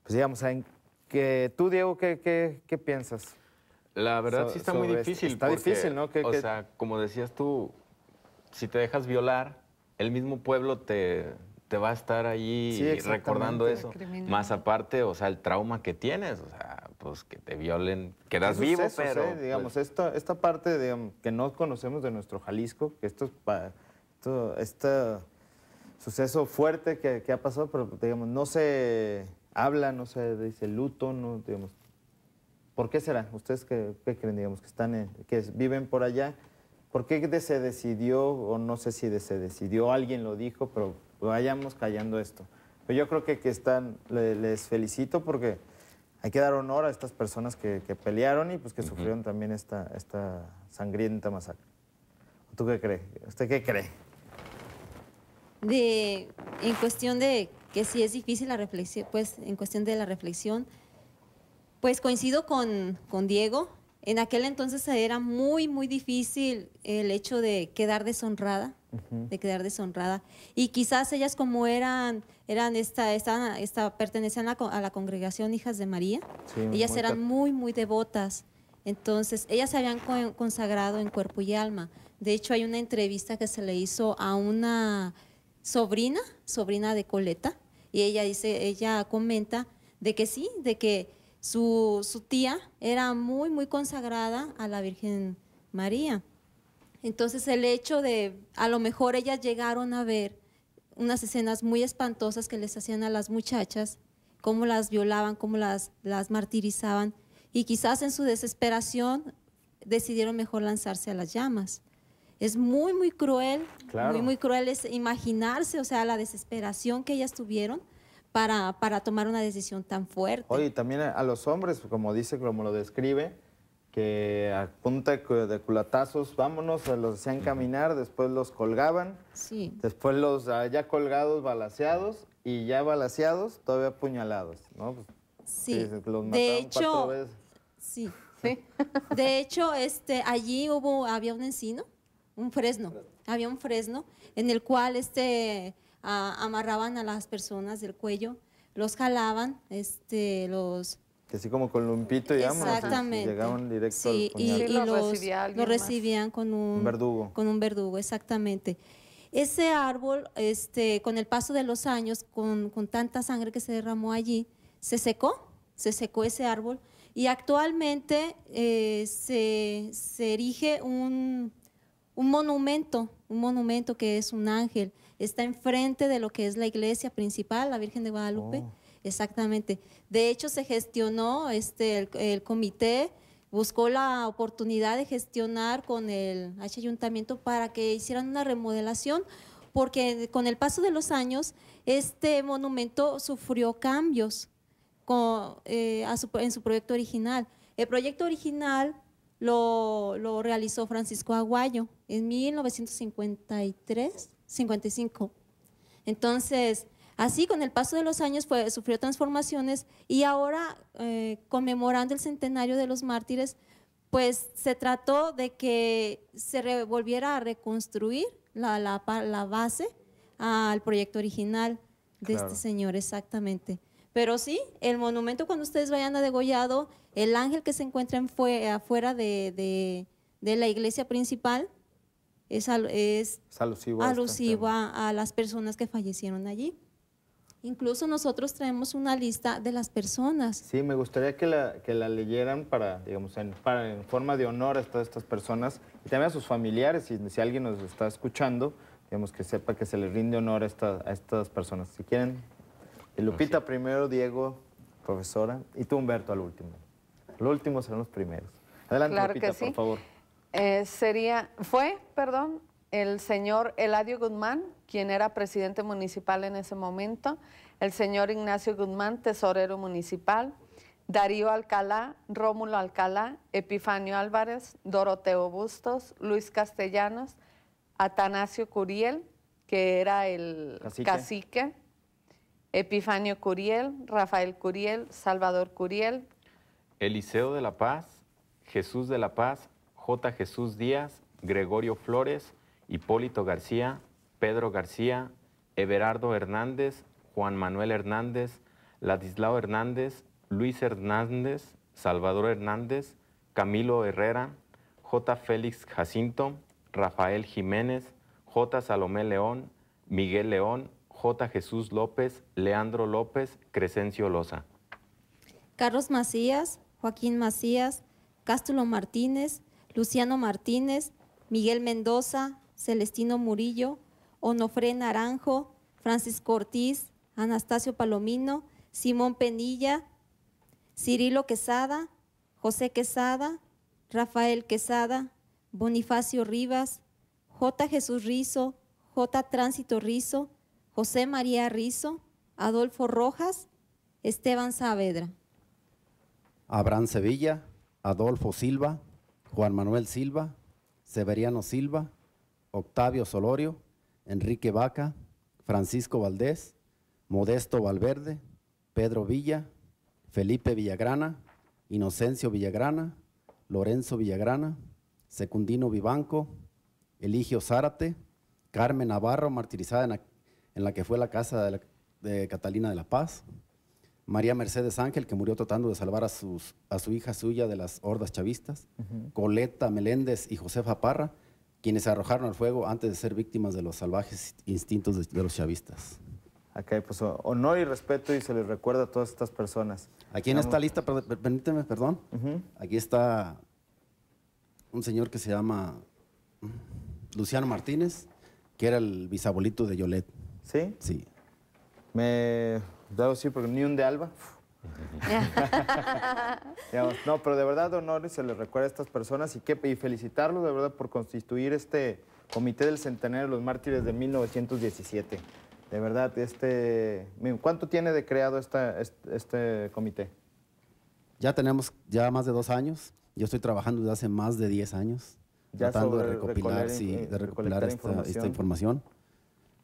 pues digamos, en que tú, Diego, ¿qué, qué, piensas? La verdad sí está muy este, difícil. Está difícil, ¿no? o sea, como decías tú, si te dejas violar, el mismo pueblo te, te va a estar ahí recordando eso. Más aparte, o sea, el trauma que tienes, o sea, pues, que te violen, quedas vivo, pero... Pues digamos, esta, parte de, que no conocemos de nuestro Jalisco, que esto es para... este suceso fuerte que, ha pasado, pero digamos, no se habla, no se dice luto, no, digamos... ¿Por qué será? ¿Ustedes qué, creen, digamos, que, están que viven por allá? ¿Por qué se decidió, o no sé si se decidió, alguien lo dijo, pero vayamos callando esto? Pero pues yo creo que, que están, les felicito porque hay que dar honor a estas personas que, pelearon y pues que sufrieron también esta, esta sangrienta masacre. ¿Tú qué crees? ¿Usted qué cree? De, en cuestión de que si es difícil la reflexión, pues en cuestión de la reflexión, pues coincido con, con Diego, en aquel entonces era muy, muy difícil el hecho de quedar deshonrada, de quedar deshonrada. Y quizás ellas como eran, eran esta, esta, esta pertenecían a la, congregación Hijas de María, ellas eran muy, muy devotas. Entonces, ellas se habían consagrado en cuerpo y alma. De hecho, hay una entrevista que se le hizo a una sobrina, sobrina de Coleta, y ella dice, ella comenta de que sí, de que su, tía era muy, muy consagrada a la Virgen María. Entonces el hecho de, a lo mejor ellas llegaron a ver unas escenas muy espantosas que les hacían a las muchachas, cómo las violaban, cómo las, las martirizaban, y quizás en su desesperación decidieron mejor lanzarse a las llamas. Es muy, muy cruel, muy, muy cruel es imaginarse, o sea, la desesperación que ellas tuvieron para, tomar una decisión tan fuerte. Oye, también a los hombres, como dice, como lo describe, que a punta de culatazos, vámonos, los hacían caminar, después los colgaban, sí. después los ah, ya colgados, balaseados, y ya balaseados, todavía apuñalados, ¿no? Pues, sí, de hecho, (laughs) De hecho, este, allí hubo, había un encino, un fresno, había un fresno en el cual este, amarraban a las personas del cuello, los jalaban, este, los... Que así como con lumpito, digamos. Exactamente. Llegaban directo al Y, los, recibían con un, verdugo. Con un verdugo, exactamente. Ese árbol, este, con el paso de los años, con, tanta sangre que se derramó allí, se secó, se secó ese árbol. Y actualmente eh, se, erige un, un monumento, un monumento que es un ángel está enfrente de lo que es la iglesia principal, la Virgen de Guadalupe. Oh. Exactamente. De hecho, se gestionó este, el, comité, buscó la oportunidad de gestionar con el H ayuntamiento para que hicieran una remodelación, porque con el paso de los años, este monumento sufrió cambios eh, en su proyecto original. El proyecto original lo, lo realizó Francisco Aguayo en 1953 55. Entonces, así con el paso de los años fue, sufrió transformaciones y ahora, eh, conmemorando el centenario de los mártires, pues se trató de que se volviera a reconstruir la, la, base al proyecto original de este señor, exactamente. Pero sí, el monumento cuando ustedes vayan a Degollado, el ángel que se encuentra en fue, afuera de, de, de la iglesia principal, es, es, es alusivo a, las personas que fallecieron allí. Incluso nosotros traemos una lista de las personas. Sí, me gustaría que la, que la leyeran para, digamos, en, para, en forma de honor a todas estas personas y también a sus familiares, si, si alguien nos está escuchando, digamos, que sepa que se le rinde honor a, a estas personas. Si quieren, Lupita primero, Diego, profesora, y tú, Humberto, al último. Al último serán los primeros. Adelante, claro Lupita, por favor. Eh, sería, fue, perdón, el señor Eladio Guzmán, quien era presidente municipal en ese momento, el señor Ignacio Guzmán, tesorero municipal, Darío Alcalá, Rómulo Alcalá, Epifanio Álvarez, Doroteo Bustos, Luis Castellanos, Atanasio Curiel, que era el cacique Epifanio Curiel, Rafael Curiel, Salvador Curiel. Eliseo de la Paz, Jesús de la Paz, J. Jesús Díaz, Gregorio Flores, Hipólito García, Pedro García, Everardo Hernández, Juan Manuel Hernández, Ladislao Hernández, Luis Hernández, Salvador Hernández, Camilo Herrera, J. Félix Jacinto, Rafael Jiménez, J. Salomé León, Miguel León, J. Jesús López, Leandro López, Crescencio Loza. Carlos Macías, Joaquín Macías, Cástulo Martínez, Luciano Martínez, Miguel Mendoza, Celestino Murillo, Onofre Naranjo, Francisco Ortiz, Anastasio Palomino, Simón Penilla, Cirilo Quesada, José Quesada, Rafael Quesada, Bonifacio Rivas, J. Jesús Rizo, J. Tránsito Rizo, José María Rizo, Adolfo Rojas, Esteban Saavedra. Abraham Sevilla, Adolfo Silva, Juan Manuel Silva, Severiano Silva, Octavio Solorio, Enrique Vaca, Francisco Valdés, Modesto Valverde, Pedro Villa, Felipe Villagrana, Inocencio Villagrana, Lorenzo Villagrana, Secundino Vivanco, Eligio Zárate, Carmen Navarro, martirizada en la, que fue la casa de Catalina de la Paz, María Mercedes Ángel, que murió tratando de salvar a, sus, a su hija suya de las hordas chavistas, Coleta Meléndez y Josefa Parra, quienes se arrojaron al fuego antes de ser víctimas de los salvajes instintos de, los chavistas. Acá pues honor y respeto y se les recuerda a todas estas personas. Aquí en esta lista, permíteme, perdón, aquí está un señor que se llama mm, Luciano Martínez, que era el bisabolito de Yolet. ¿Sí? Sí. Me, Debo sí, porque ni un de Alba. (laughs) no, pero de verdad honores se les recuerda a estas personas y, que, y felicitarlos de verdad por constituir este Comité del Centenario de los Mártires de 1917. De verdad, este, ¿cuánto tiene de creado esta, este, comité? Ya tenemos ya más de dos años. Yo estoy trabajando desde hace más de diez años, tratando de recopilar, de recopilar esta información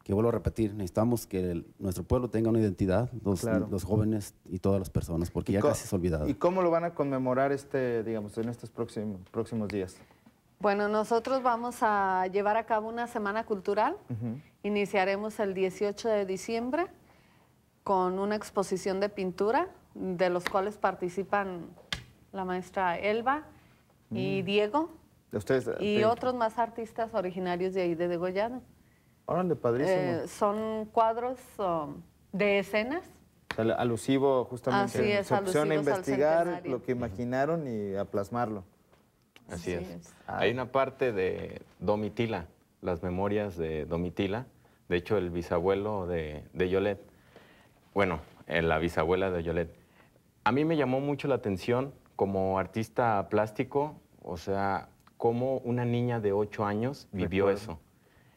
que vuelvo a repetir, necesitamos que nuestro pueblo tenga una identidad, los, jóvenes y todas las personas, porque ya casi se olvidado. ¿Y cómo lo van a conmemorar este, digamos, en estos próximos, próximos días? Bueno, nosotros vamos a llevar a cabo una semana cultural. Iniciaremos el 18 de diciembre con una exposición de pintura, de los cuales participan la maestra Elba y mm. Diego. Y otros más artistas originarios de ahí, de Degollado padrísimo. Eh, son cuadros um, de escenas. alusivo justamente Así opción a investigar lo que imaginaron y a plasmarlo. Así, es. Hay una parte de Domitila, las memorias de Domitila. De hecho, el bisabuelo de, de Yolette, bueno, eh, la bisabuela de Yolette, a mí me llamó mucho la atención como artista plástico, o sea, cómo una niña de 8 años vivió eso.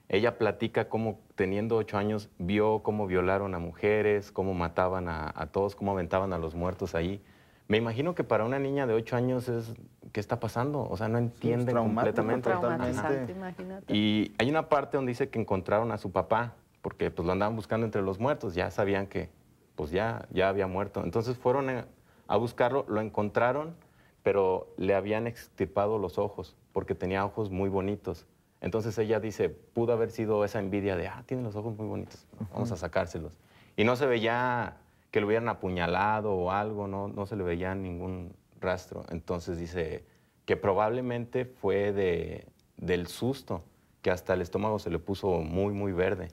Ella platica cómo, teniendo ocho años, vio cómo violaron a mujeres, cómo mataban a, todos, cómo aventaban a los muertos ahí. Me imagino que para una niña de ocho años es, ¿qué está pasando? O sea, no entiende completamente. Traumatizante, imagínate. Y hay una parte donde dice que encontraron a su papá, porque pues lo andaban buscando entre los muertos, ya sabían que pues ya, ya había muerto. Entonces fueron a buscarlo, lo encontraron, pero le habían extirpado los ojos, porque tenía ojos muy bonitos. Entonces ella dice, pudo haber sido esa envidia de, ah, tiene los ojos muy bonitos, vamos a sacárselos. Y no se veía que lo hubieran apuñalado o algo, no, no se le veía ningún rastro. Entonces dice que probablemente fue de, del susto, que hasta el estómago se le puso muy, muy verde.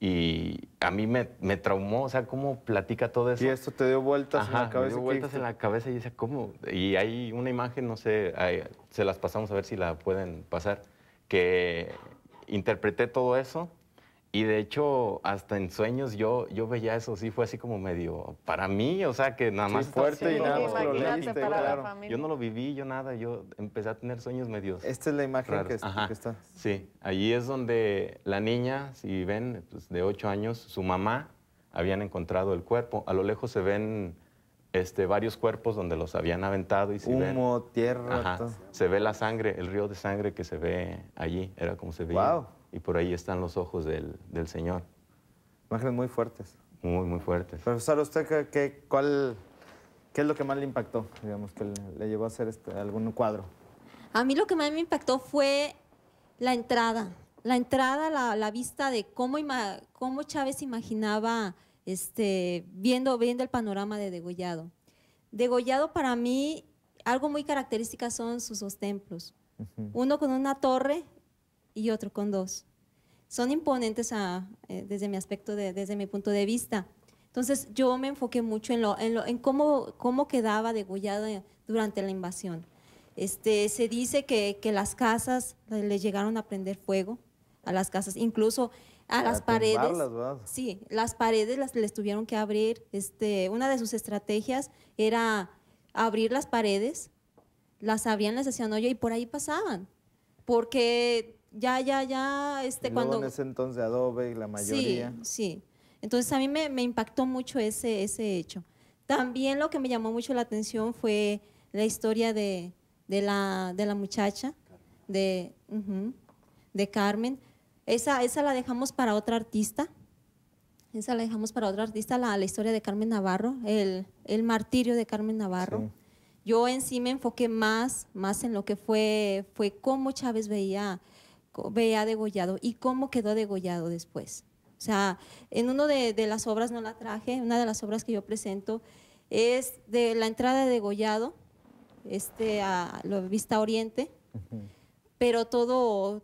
Y a mí me, me traumó, o sea, cómo platica todo eso. Y esto te dio vueltas en la cabeza. Me dio vueltas en la cabeza y dice, ¿cómo? Y hay una imagen, no sé, se las pasamos a ver si la pueden pasar que interpreté todo eso y de hecho hasta en sueños yo, yo veía eso, sí fue así como medio para mí, o sea que nada más fuerte y nada más Yo no lo viví, yo nada, yo empecé a tener sueños medios. Esta es la imagen que, está. Sí, allí es donde la niña, si ven, pues, de ocho años, su mamá habían encontrado el cuerpo. A lo lejos se ven este, varios cuerpos donde los habían aventado y se Humo, tierra. se ve la sangre, el río de sangre que se ve allí, era como se veía. Wow. Y por ahí están los ojos del, Señor. Imágenes muy fuertes. Muy, muy fuertes. Profesor, ¿usted qué, cuál, qué es lo que más le impactó, digamos, que le, llevó a hacer este, algún cuadro? A mí lo que más me impactó fue la entrada. La entrada, la, vista de cómo, cómo Chávez imaginaba este, viendo, viendo el panorama de Degollado. Degollado para mí, algo muy característica son sus dos templos, uno con una torre y otro con dos. Son imponentes a, eh, desde mi aspecto, desde mi punto de vista. Entonces yo me enfoqué mucho en, lo, en, cómo, cómo quedaba Degollado eh, durante la invasión. Este, se dice que, que las casas le llegaron a prender fuego a las casas, incluso a las paredes. Sí, las paredes las les tuvieron que abrir. Este, una de sus estrategias era abrir las paredes, las abrían, les hacían hoyo y por ahí pasaban. Porque ya, ya, ya, este, cuando... En ese entonces Adobe y la mayoría. Sí, sí. Entonces a mí me, me impactó mucho ese, ese hecho. También lo que me llamó mucho la atención fue la historia de, de la, de la muchacha, de, de Carmen, esa, esa la dejamos para otra artista. Esa la dejamos para otra artista, la, historia de Carmen Navarro, el, el martirio de Carmen Navarro. Yo en sí me enfoqué más, más en lo que fue, fue cómo Chávez veía, veía degollado y cómo quedó degollado después. O sea, en una de, de, las obras, no la traje, una de las obras que yo presento es de la entrada de degollado este, a, a Vista Oriente, pero todo,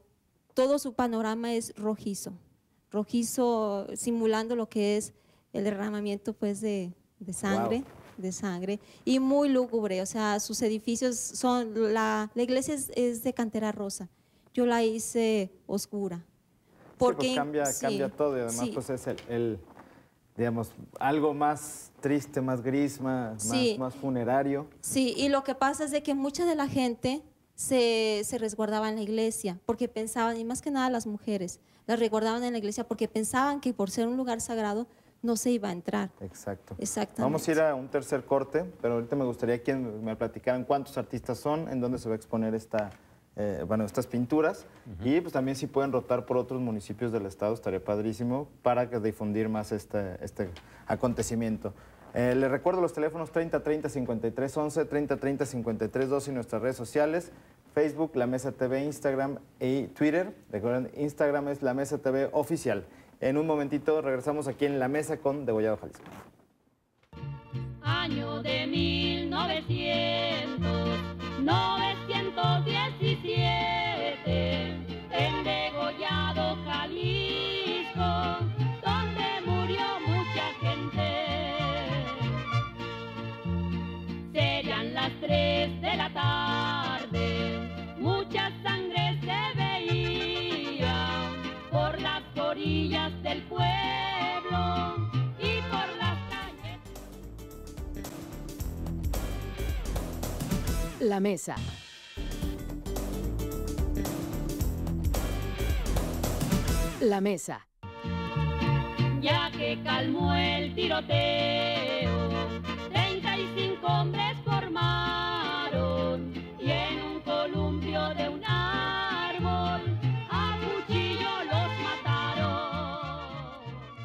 todo su panorama es rojizo, rojizo simulando lo que es el derramamiento pues de, sangre. de sangre y muy lúgubre, o sea, sus edificios son, la, iglesia es, de cantera rosa, yo la hice oscura. Porque pues cambia, todo y además pues es el, digamos, algo más triste, más gris, más, funerario. Sí, y lo que pasa es de que mucha de la gente se, resguardaba resguardaban en la iglesia, porque pensaban, y más que nada las mujeres, las resguardaban en la iglesia porque pensaban que por ser un lugar sagrado no se iba a entrar. Exacto. Exactamente. Vamos a ir a un tercer corte, pero ahorita me gustaría que me platicaran cuántos artistas son, en dónde se va a exponer esta, eh, estas pinturas y pues también si pueden rotar por otros municipios del estado estaría padrísimo para difundir más este acontecimiento. Eh, les recuerdo los teléfonos 30 30 53 11, 30 30 53 12 y nuestras redes sociales, Facebook, La Mesa TV, Instagram y Twitter. Recuerden, Instagram es La Mesa TV Oficial. En un momentito regresamos aquí en La Mesa con Degollado Jalisco. Año de 1900, 917. la mesa. La mesa. Ya que calmó el tiroteo, 35 hombres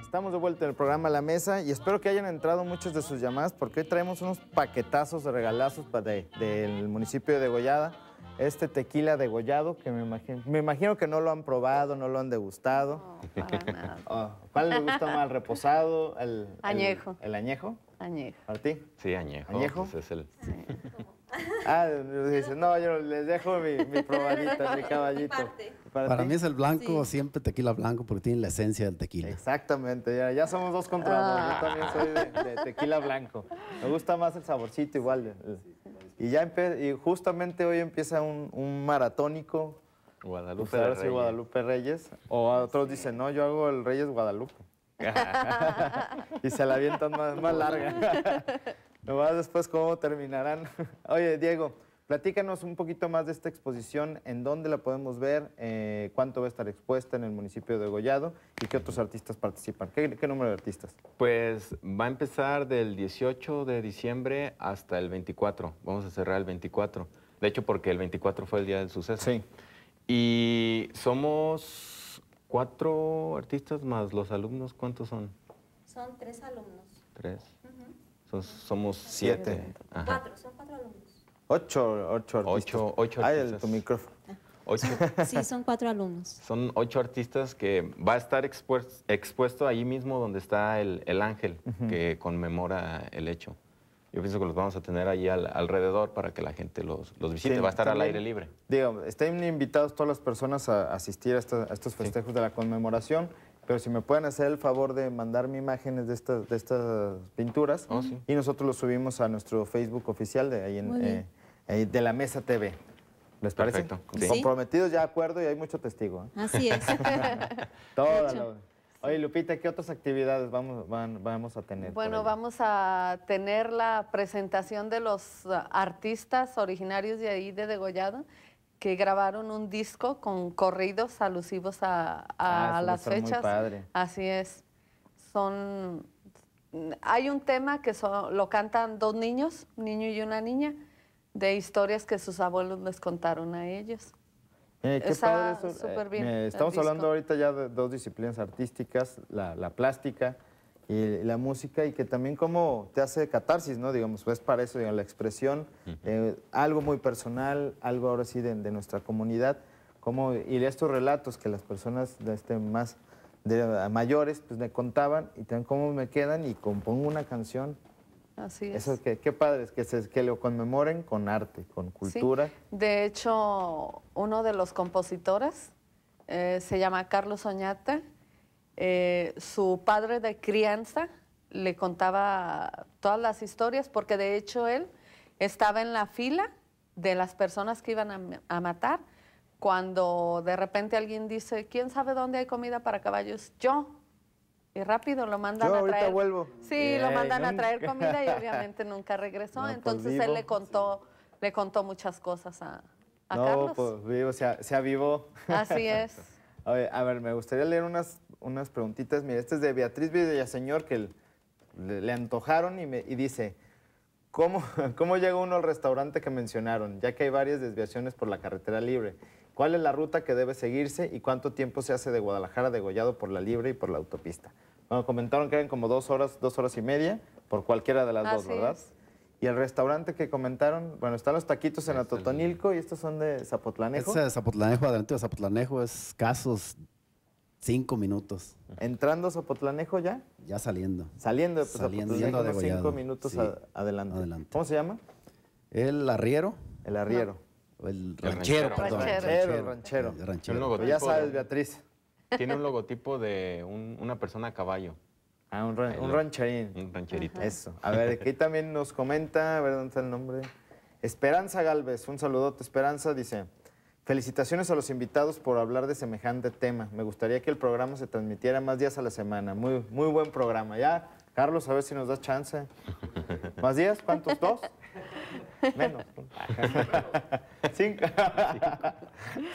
Estamos de vuelta en el programa La Mesa y espero que hayan entrado muchas de sus llamadas porque hoy traemos unos paquetazos de regalazos del municipio de Gollada. Este tequila degollado que me imagino, me imagino que no lo han probado, no lo han degustado. No, oh, ¿Cuál le gusta más? ¿El reposado? ¿Añejo? el añejo? Añejo. ti? Sí, añejo. ¿Añejo? Pues, es el... (laughs) Ah, dice, no, yo les dejo mi, probadita, mi caballito. ¿Para, mí es el blanco, siempre tequila blanco, porque tiene la esencia del tequila. Exactamente, ya, somos dos contra Yo también ah. soy de, tequila blanco. Me gusta más el saborcito igual. Y ya y justamente hoy empieza un, maratónico. Pues, Guadalupe Reyes. O otros dicen, no, yo hago el Reyes Guadalupe. (laughs) y se la avientan más, más larga. (laughs) vas después cómo terminarán. (laughs) Oye, Diego, platícanos un poquito más de esta exposición, en dónde la podemos ver, eh, cuánto va a estar expuesta en el municipio de Gollado y qué otros artistas participan. ¿Qué, ¿Qué, número de artistas? Pues va a empezar del 18 de diciembre hasta el 24. Vamos a cerrar el 24. De hecho, porque el 24 fue el día del suceso. Sí. Y somos cuatro artistas más los alumnos, ¿cuántos son? Son tres alumnos. Tres. somos siete. Cuatro, son cuatro alumnos. Ocho, ocho artistas. Ocho, ah. ocho artistas. Ay, tu micrófono. Sí, son cuatro alumnos. Son ocho artistas que va a estar expuesto, ahí mismo donde está el, ángel que conmemora el hecho yo pienso que los vamos a tener ahí alrededor para que la gente los, visite. Va a estar al aire libre. Digo, estén invitados todas las personas a asistir a, estos festejos de la conmemoración. Pero si me pueden hacer el favor de mandarme imágenes de estas, de estas pinturas oh, y nosotros los subimos a nuestro Facebook oficial de ahí en, eh, de la Mesa TV. ¿Les parece? Perfecto. Comprometidos ya acuerdo y hay mucho testigo. ¿eh? Así es. (laughs) (laughs) Toda la... Oye, Lupita, ¿qué otras actividades vamos, vamos a tener? Bueno, vamos a tener la presentación de los uh, artistas originarios de ahí, de Degollado, que grabaron un disco con corridos alusivos a, ah, las fechas. Así es. Son. Hay un tema que lo cantan dos niños, un niño y una niña, de historias que sus abuelos les contaron a ellos. Eh, eh estamos hablando ahorita ya de dos disciplinas artísticas, la, plástica y la música y que también cómo te hace catarsis, ¿no? Digamos, pues para eso, digamos, la expresión, eh, algo muy personal, algo ahora sí de, nuestra comunidad, como y estos relatos que las personas de este más de, mayores pues me contaban y tan cómo me quedan y compongo una canción Así es. Eso, qué, qué padre, que, se, que lo conmemoren con arte, con cultura. De hecho, uno de los compositores eh, se llama Carlos Oñate. Eh, su padre de crianza le contaba todas las historias, porque de hecho él estaba en la fila de las personas que iban a matar cuando de repente alguien dice, ¿quién sabe dónde hay comida para caballos? Yo, y rápido lo mandan a traer. Sí, lo mandan a traer comida y (laughs) obviamente nunca regresó. Pues Entonces él le contó, le contó muchas cosas a, a no, pues vivo, sea, sea vivo. Así es. (laughs) a, ver, me gustaría leer unas, unas preguntitas. Mira, este es de Beatriz Villaseñor que le, le antojaron y, me, y dice, ¿cómo, (laughs) ¿cómo llega uno al restaurante que mencionaron? Ya que hay varias desviaciones por la carretera libre cuál es la ruta que debe seguirse y cuánto tiempo se hace de Guadalajara degollado por la libre y por la autopista. Bueno, comentaron que eran como dos horas, dos horas y media por cualquiera de las dos, ¿verdad? Y el restaurante que comentaron, bueno, están los taquitos en Atotonilco y estos son de Zapotlanejo. Este es de Zapotlanejo, adelante de Zapotlanejo, es casos cinco minutos. ¿Entrando a Zapotlanejo ya? Ya saliendo. Saliendo, pues, saliendo, de cinco minutos adelante. ¿Cómo se llama? El arriero. El arriero. El ranchero, perdón. Ranchero, ranchero. ranchero. ya sabes, Beatriz. Tiene un logotipo de una persona a caballo. Ah, un, rancherín. Un rancherito. Eso. A ver, aquí también nos comenta, a ver dónde está el nombre. Esperanza Galvez, un saludote. Esperanza dice, felicitaciones a los invitados por hablar de semejante tema. Me gustaría que el programa se transmitiera más días a la semana. Muy, muy buen programa. Ya, Carlos, a ver si nos da chance. ¿Más días? ¿Cuántos? ¿Dos? Menos. (laughs) Cinco.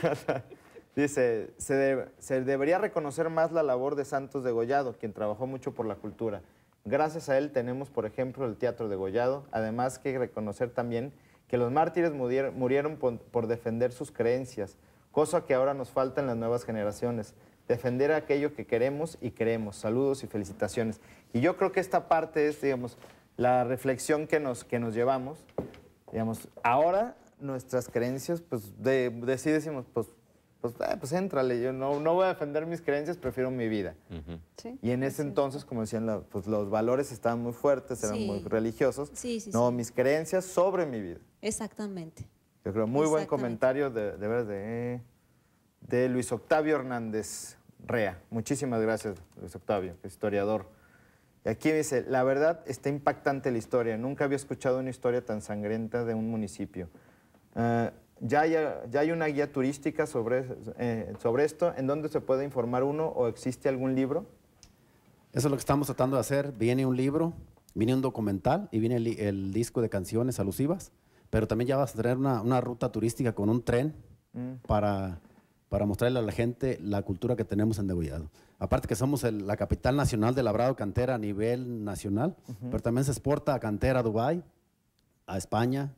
(laughs) Dice, se, debería reconocer más la labor de Santos de Gollado, quien trabajó mucho por la cultura. Gracias a él tenemos, por ejemplo, el Teatro de Gollado. además que reconocer también que los mártires murieron por, defender sus creencias, cosa que ahora nos falta en las nuevas generaciones, defender aquello que queremos y creemos. Saludos y felicitaciones. Y yo creo que esta parte es, digamos, la reflexión que nos, que nos llevamos Digamos, ahora nuestras creencias, pues de, sí decimos, pues, pues, eh, pues éntrale, yo no, voy a defender mis creencias, prefiero mi vida. y en ese entonces, como decían, pues los valores estaban muy fuertes, eran muy religiosos. no, mis creencias sobre mi vida. Exactamente. Yo creo, muy buen comentario de, de, de, de Luis Octavio Hernández Rea. Muchísimas gracias, Luis Octavio, historiador. Y aquí dice, la verdad está impactante la historia. Nunca había escuchado una historia tan sangrienta de un municipio. Ah, ya, hay, ya, hay, una guía turística sobre, eh, sobre esto, en dónde se puede informar uno o existe algún libro. Eso es lo que estamos tratando de hacer. Viene un libro, viene un documental y viene el, disco de canciones alusivas, pero también ya vas a tener una, una ruta turística con un tren mm. para para mostrarle a la gente la cultura que tenemos en Degollado. Aparte que somos la capital nacional de labrado cantera a nivel nacional, pero también se exporta a cantera a Dubái, a España,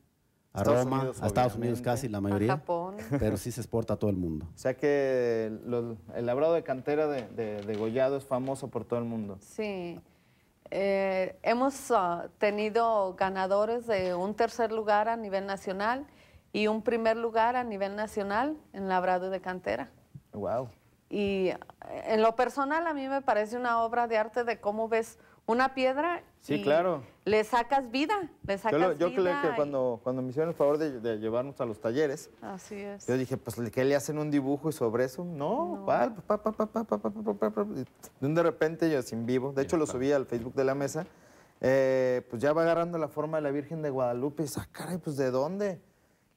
a Roma, a Estados Unidos casi la mayoría, pero sí se exporta a todo el mundo. O sea que el labrado de cantera de, de, es famoso por todo el mundo. Sí. Eh, hemos ah, tenido ganadores de un tercer lugar a nivel nacional y un primer lugar a nivel nacional en labrado de cantera. Wow. Y eh, en lo personal a mí me parece una obra de arte de cómo ves una piedra sí, y claro. le sacas vida, sacas Yo, yo creo que cuando, cuando me hicieron el favor de, llevarnos a los talleres, Así es. yo dije, pues, ¿qué le hacen un dibujo y sobre eso? No, de repente yo sin vivo, de hecho lo subí al Facebook de la mesa, eh, pues ya va agarrando la forma de la Virgen de Guadalupe y dice, ah, pues, ¿de dónde?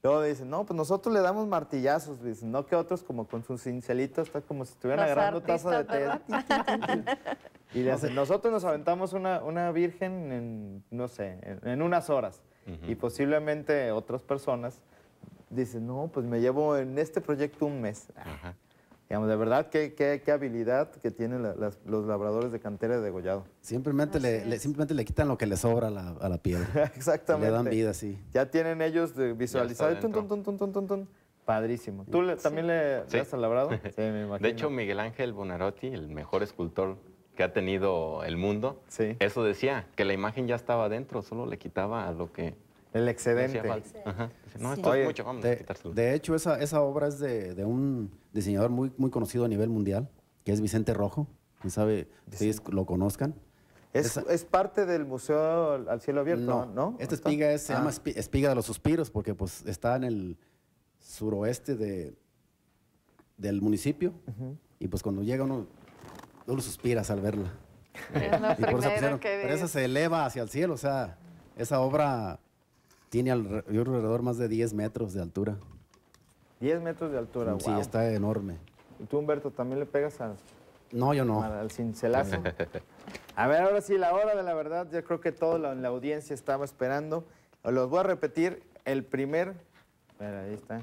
Luego dicen, no, pues nosotros le damos martillazos, dicen, no que otros como con sus cincelitos, está como si estuvieran agarrando taza de té. (laughs) y le nosotros nos aventamos una, virgen en, no sé, en, unas horas. Y posiblemente otras personas dicen, no, pues me llevo en este proyecto un mes. Ajá. Digamos, de verdad, qué, qué, habilidad que tienen los labradores de cantera de degollado. Simplemente, le, simplemente le quitan lo que le sobra a la, piedra. Exactamente. (laughs) Le dan vida, sí. Ya tienen ellos visualizado. Tun, Padrísimo. ¿Tú también le, has labrado? (laughs) sí, me imagino. De hecho, Miguel Ángel Bonarotti, el mejor escultor que ha tenido el mundo, eso decía, que la imagen ya estaba adentro, solo le quitaba lo que el excedente. de, hecho, esa, obra es de, un diseñador muy, muy conocido a nivel mundial, que es Vicente Rojo. ¿Quién sabe si lo conozcan? Es, parte del Museo al Cielo Abierto, ¿no? ¿no? Esta espiga se llama ah. espiga de los suspiros porque pues, está en el suroeste de, del municipio y pues cuando llega uno, uno suspiras al verla. por eso pero esa se eleva hacia el cielo, o sea, esa obra tiene alrededor más de 10 metros de altura. 10 metros de altura, Sí, está enorme. ¿Y tú, Humberto, también le pegas al... no, yo no. Al cincelazo. (laughs) a ver, ahora sí, la hora de la verdad. Yo creo que todo la, la, audiencia estaba esperando. Los voy a repetir. El primer... ahí está.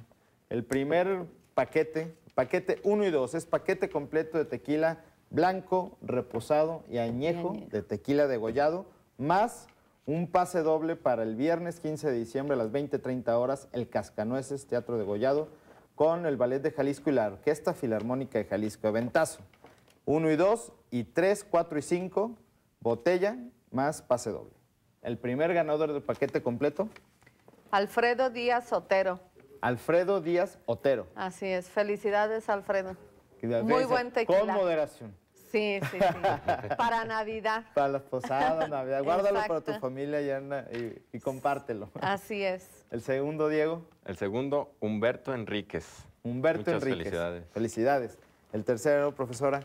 El primer paquete, paquete 1 y 2, es paquete completo de tequila blanco, reposado y añejo, y añejo. de tequila degollado, más un pase doble para el viernes 15 de diciembre a las 20.30 horas, el Cascanueces, Teatro de Gollado, con el Ballet de Jalisco y la Orquesta Filarmónica de Jalisco. Eventazo. 1 y 2 y 3, cuatro y cinco. botella más pase doble. El primer ganador del paquete completo. Alfredo Díaz Otero. Alfredo Díaz Otero. Así es. Felicidades, Alfredo. Muy buen tequila. Con moderación. Sí, sí, sí. Para Navidad. (laughs) Para las posadas, Navidad. Guárdalo para tu familia y, y, compártelo. Así es. El segundo, Diego. El segundo, Humberto Enríquez. Humberto Muchas Enríquez. Felicidades. Felicidades. El tercero, profesora.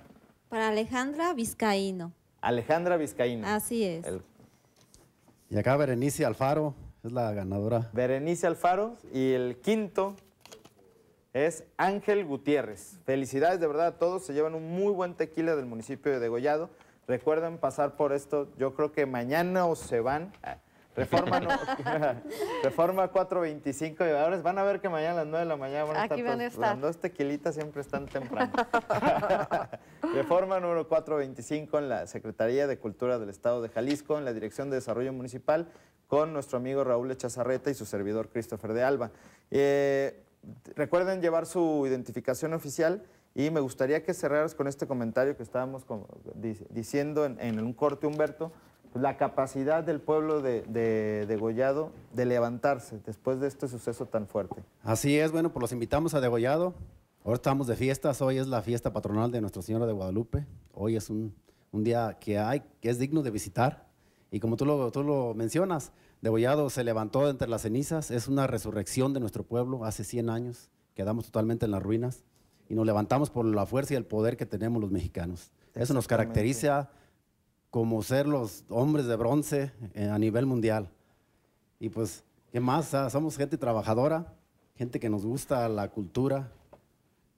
Para Alejandra Vizcaíno. Alejandra Vizcaíno. Así es. Y acá Berenice Alfaro es la ganadora. Berenice Alfaro. Y el quinto, es Ángel Gutiérrez. Felicidades de verdad a todos, se llevan un muy buen tequila del municipio de Degollado. Recuerden pasar por esto, yo creo que mañana o se van. Ah, Reforma, no, (laughs) Reforma 425 ahora Van a ver que mañana a las 9 de la mañana van a Aquí van a estar. Las dos tequilitas siempre están temprano. (laughs) Reforma número 425 en la Secretaría de Cultura del Estado de Jalisco, en la Dirección de Desarrollo Municipal, con nuestro amigo Raúl Echazarreta y su servidor Christopher de Alba. Eh, recuerden llevar su identificación oficial y me gustaría que cerraras con este comentario que estábamos diciendo en, un corte, Humberto, la capacidad del pueblo de, de, Degollado de levantarse después de este suceso tan fuerte. Así es, bueno, pues los invitamos a Degollado. Ahora estamos de fiestas, hoy es la fiesta patronal de Nuestra Señora de Guadalupe. Hoy es un, día que hay, que es digno de visitar. Y como tú tú lo mencionas, Degollado se levantó entre las cenizas, es una resurrección de nuestro pueblo hace 100 años, quedamos totalmente en las ruinas y nos levantamos por la fuerza y el poder que tenemos los mexicanos. Eso nos caracteriza como ser los hombres de bronce eh, a nivel mundial. Y pues, ¿qué más? Ah, somos gente trabajadora, gente que nos gusta la cultura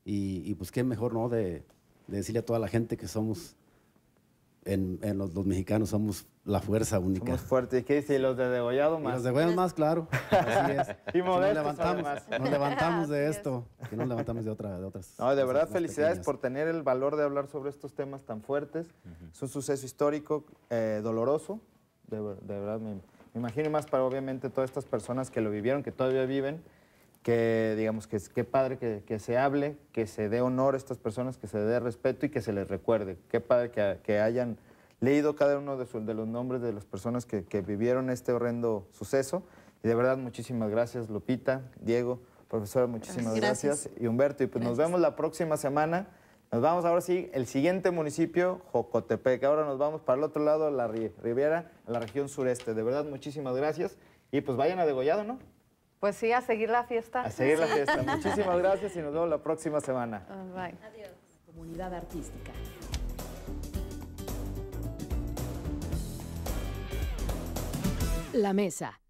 y, pues qué mejor, ¿no? de decirle a toda la gente que somos en, los, dos mexicanos somos la fuerza única. Somos fuertes. ¿Y qué ¿Y los de degollado más? Y los degollados más, claro. Así es. (laughs) y modestos, nos levantamos, Nos levantamos de esto, que nos levantamos de, otra, de otras. de verdad, felicidades por tener el valor de hablar sobre estos temas tan fuertes. Es un suceso histórico eh, doloroso. De, verdad, me, imagino más para obviamente todas estas personas que lo vivieron, que todavía viven que digamos que qué padre que, se hable, que se dé honor a estas personas, que se dé respeto y que se les recuerde. Qué padre que, que hayan leído cada uno de, su, de, los nombres de las personas que, vivieron este horrendo suceso. Y de verdad, muchísimas gracias, Lupita, Diego, profesora, muchísimas gracias. Y Humberto, y pues nos vemos la próxima semana. Nos vamos ahora sí, el siguiente municipio, Jocotepec. Ahora nos vamos para el otro lado, la Riviera, la región sureste. De verdad, muchísimas gracias. Y pues vayan a degollado, ¿no? Pues sí, a seguir la fiesta. A seguir la fiesta. (laughs) Muchísimas gracias y nos vemos la próxima semana. bye. Adiós. Comunidad artística. La mesa